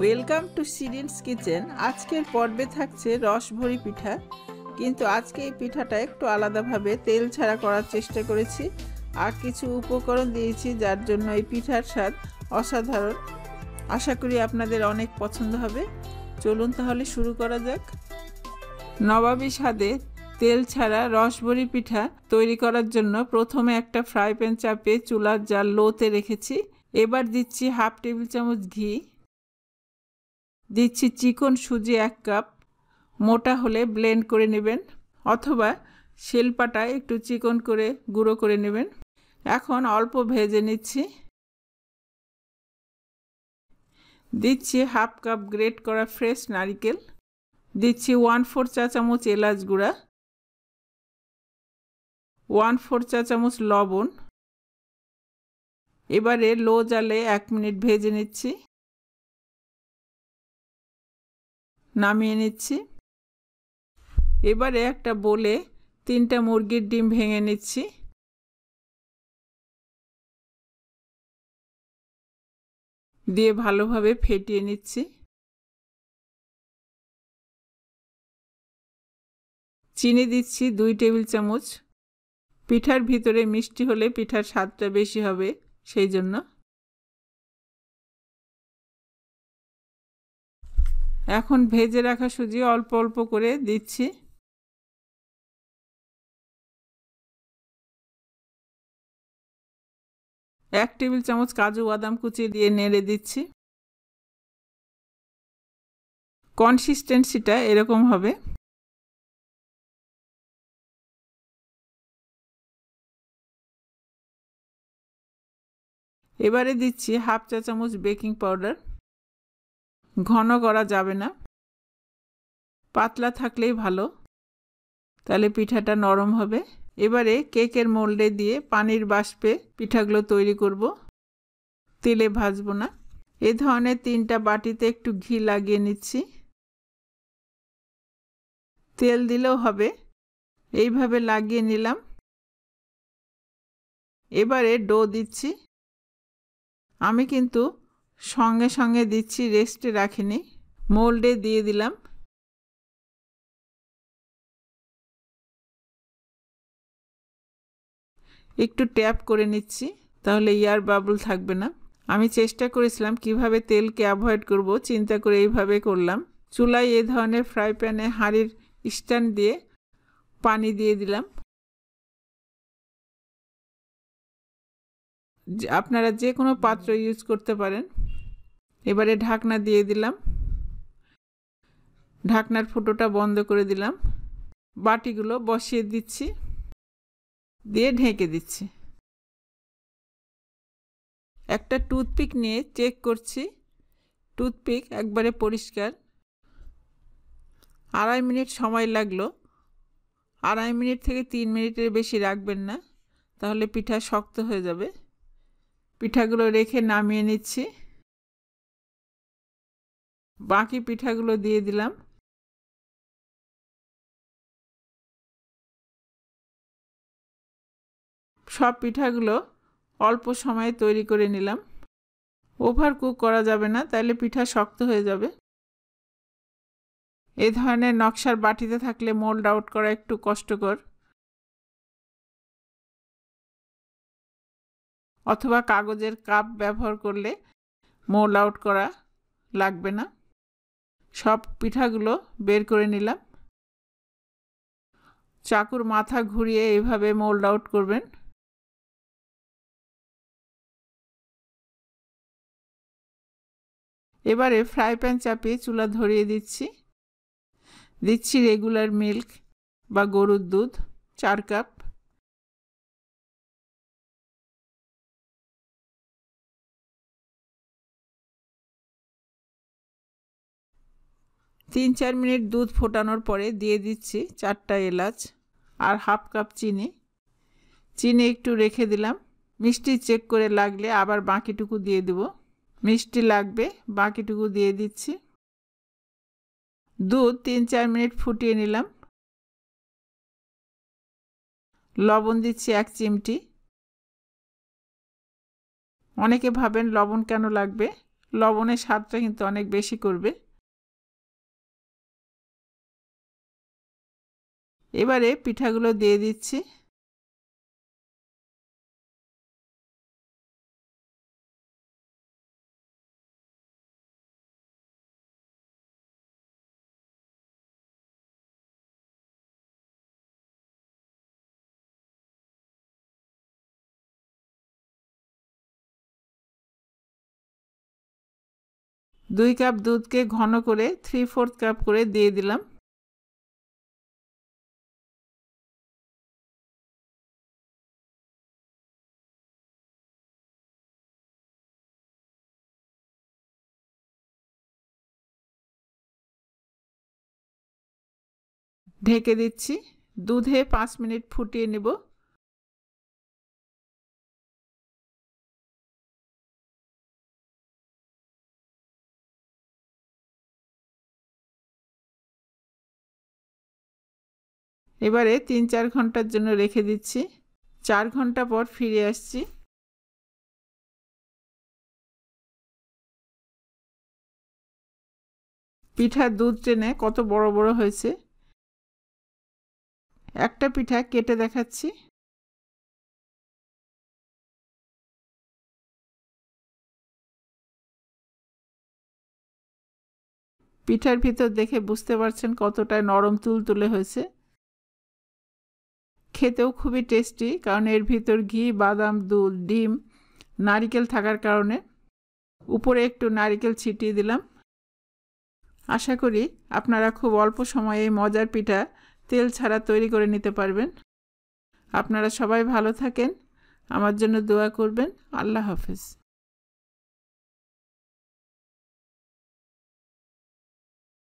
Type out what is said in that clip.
welcome to সিরিনস kitchen আজকের পর্বে থাকছে রসভরি পিঠা কিন্তু আজকে এই পিঠাটা একটু আলাদাভাবে তেল ছাড়া করার চেষ্টা করেছি আর কিছু উপকরণ দিয়েছি যার জন্য এই পিঠার স্বাদ অসাধারণ আশা করি আপনাদের অনেক পছন্দ হবে চলুন তাহলে শুরু করা যাক নবাবী স্বাদে তেল ছাড়া রসবড়ি পিঠা তৈরি করার জন্য প্রথমে একটা ফ্রাই প্যান চাপিয়ে চুলার জাল লোতে রেখেছি এবার দিচ্ছি হাফ টেবিল চামচ ঘি দিচ্ছি চিকন সুজি এক কাপ মোটা হলে ব্লেন্ড করে নেবেন অথবা শিলপাটা একটু চিকন করে গুঁড়ো করে নেবেন এখন অল্প ভেজে নিচ্ছি দিচ্ছি হাফ কাপ গ্রেট করা ফ্রেশ নারিকেল দিচ্ছি ওয়ান ফোর চা চামচ এলাচ গুঁড়া ওয়ান ফোর চা চামচ লবণ এবারে লো জালে এক মিনিট ভেজে নিচ্ছি নামিয়ে নিচ্ছি এবারে একটা বলে তিনটা মুরগির ডিম ভেঙে নিচ্ছি দিয়ে ভালোভাবে ফেটিয়ে নিচ্ছি চিনি দিচ্ছি দুই টেবিল চামচ পিঠার ভিতরে মিষ্টি হলে পিঠার স্বাদটা বেশি হবে সেই জন্য এখন ভেজে রাখা সুজি অল্প অল্প করে দিচ্ছি এক টেবিল চামচ কাজু বাদাম কুচি দিয়ে নেড়ে দিচ্ছি কনসিস্টেন্সিটা এরকম হবে এবারে দিচ্ছি হাফ চা চামচ বেকিং পাউডার ঘন করা যাবে না পাতলা থাকলেই ভালো তাহলে পিঠাটা নরম হবে এবারে কেকের মোল্ডে দিয়ে পানির বাষ্পে পিঠাগুলো তৈরি করব তেলে ভাজবো না এ ধরনের তিনটা বাটিতে একটু ঘি লাগিয়ে নিচ্ছি তেল দিলেও হবে এইভাবে লাগিয়ে নিলাম এবারে ডো দিচ্ছি আমি কিন্তু সঙ্গে সঙ্গে দিচ্ছি রেস্টে রাখিনি মোল্ডে দিয়ে দিলাম একটু ট্যাপ করে নিচ্ছি তাহলে ইয়ার বাবল থাকবে না আমি চেষ্টা করেছিলাম কিভাবে তেলকে অ্যাভয়েড করব চিন্তা করে এইভাবে করলাম চুলায় এ ধরনের ফ্রাই প্যানে হাঁড়ির স্ট্যান্ড দিয়ে পানি দিয়ে দিলাম আপনারা যে কোনো পাত্র ইউজ করতে পারেন এবারে ঢাকনা দিয়ে দিলাম ঢাকনার ফুটোটা বন্ধ করে দিলাম বাটিগুলো বসিয়ে দিচ্ছি দিয়ে ঢেকে দিচ্ছি একটা টুথপিক নিয়ে চেক করছি টুথপিক একবারে পরিষ্কার আড়াই মিনিট সময় লাগলো আড়াই মিনিট থেকে তিন মিনিটের বেশি রাখবেন না তাহলে পিঠা শক্ত হয়ে যাবে পিঠাগুলো রেখে নামিয়ে নিচ্ছি বাকি পিঠাগুলো দিয়ে দিলাম সব পিঠাগুলো অল্প সময়ে তৈরি করে নিলাম ওভার কুক করা যাবে না তাহলে পিঠা শক্ত হয়ে যাবে এ ধরনের নকশার বাটিতে থাকলে মোল্ড আউট করা একটু কষ্টকর অথবা কাগজের কাপ ব্যবহার করলে মোল্ড আউট করা লাগবে না সব পিঠাগুলো বের করে নিলাম চাকুর মাথা ঘুরিয়ে এভাবে মোল্ড আউট করবেন এবারে ফ্রাই প্যান চাপিয়ে চুলা ধরিয়ে দিচ্ছি দিচ্ছি রেগুলার মিল্ক বা গরুর দুধ চার কাপ তিন চার মিনিট দুধ ফোটানোর পরে দিয়ে দিচ্ছি চারটা এলাচ আর হাফ কাপ চিনি চিনি একটু রেখে দিলাম মিষ্টি চেক করে লাগলে আবার বাকিটুকু দিয়ে দেব মিষ্টি লাগবে বাকিটুকু দিয়ে দিচ্ছি দুধ তিন চার মিনিট ফুটিয়ে নিলাম লবণ দিচ্ছি এক চিমটি অনেকে ভাবেন লবণ কেন লাগবে লবণের স্বাদটা কিন্তু অনেক বেশি করবে এবারে পিঠাগুলো দিয়ে দিচ্ছি দুই কাপ দুধকে ঘন করে থ্রি ফোর্থ কাপ করে দিয়ে দিলাম ঢেকে দিচ্ছি দুধে পাঁচ মিনিট ফুটিয়ে নেব এবারে তিন চার ঘন্টার জন্য রেখে দিচ্ছি চার ঘন্টা পর ফিরে আসছি পিঠার দুধ টেনে কত বড় বড় হয়েছে একটা পিঠা কেটে দেখাচ্ছি পিঠার ভিতর দেখে বুঝতে পারছেন কতটা নরম তুল তুলে হয়েছে খেতেও খুবই টেস্টি কারণ এর ভিতর ঘি বাদাম দুধ ডিম নারিকেল থাকার কারণে উপরে একটু নারিকেল ছিটিয়ে দিলাম আশা করি আপনারা খুব অল্প সময়ে মজার পিঠা তেল ছাড়া তৈরি করে নিতে পারবেন আপনারা সবাই ভালো থাকেন আমার জন্য দোয়া করবেন আল্লাহ হাফেজ